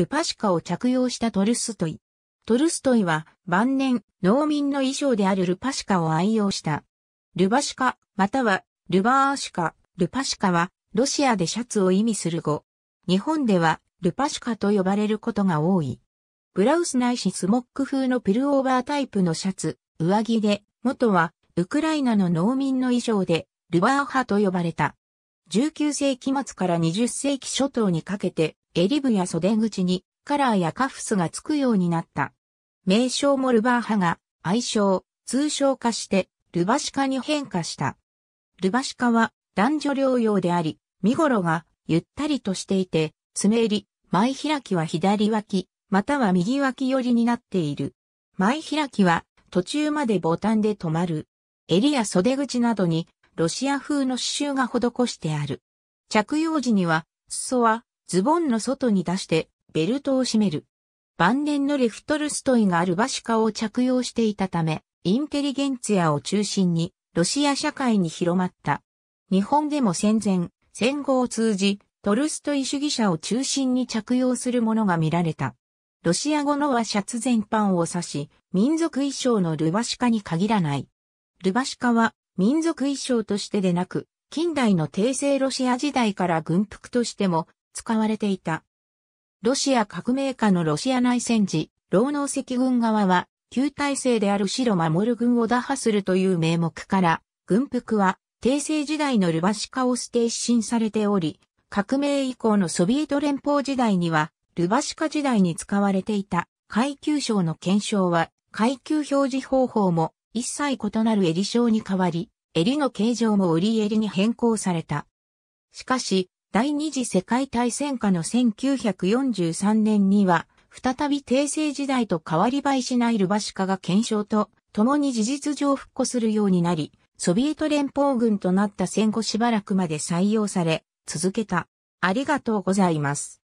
ルパシカを着用したトルストイ。トルストイは晩年農民の衣装であるルパシカを愛用した。ルバシカ、またはルバーシカ、ルパシカはロシアでシャツを意味する語。日本ではルパシカと呼ばれることが多い。ブラウスないしスモック風のプルオーバータイプのシャツ、上着で、元はウクライナの農民の衣装でルバーハと呼ばれた。19世紀末から20世紀初頭にかけて襟部や袖口にカラーやカフスがつくようになった。名称もルバーハが愛称、通称化してルバシカに変化した。ルバシカは男女療養であり、身頃がゆったりとしていて、爪襟、前開きは左脇、または右脇寄りになっている。前開きは途中までボタンで止まる。襟や袖口などにロシア風の刺繍が施してある。着用時には、裾はズボンの外に出してベルトを締める。晩年のレフトルストイがあるバシカを着用していたため、インテリゲンツヤを中心にロシア社会に広まった。日本でも戦前、戦後を通じ、トルストイ主義者を中心に着用するものが見られた。ロシア語のはシャツ全般を指し、民族衣装のルバシカに限らない。ルバシカは民族衣装としてでなく、近代の帝政ロシア時代から軍服としても使われていた。ロシア革命下のロシア内戦時、労農赤軍側は、旧体制である白守軍を打破するという名目から、軍服は、帝政時代のルバシカを指定新されており、革命以降のソビエト連邦時代には、ルバシカ時代に使われていた階級章の検証は、階級表示方法も一切異なる襟章に変わり、襟の形状も売り襟に変更された。しかし、第二次世界大戦下の1943年には、再び帝政時代と変わり映えしないルバシカが検証と、共に事実上復古するようになり、ソビエト連邦軍となった戦後しばらくまで採用され、続けた。ありがとうございます。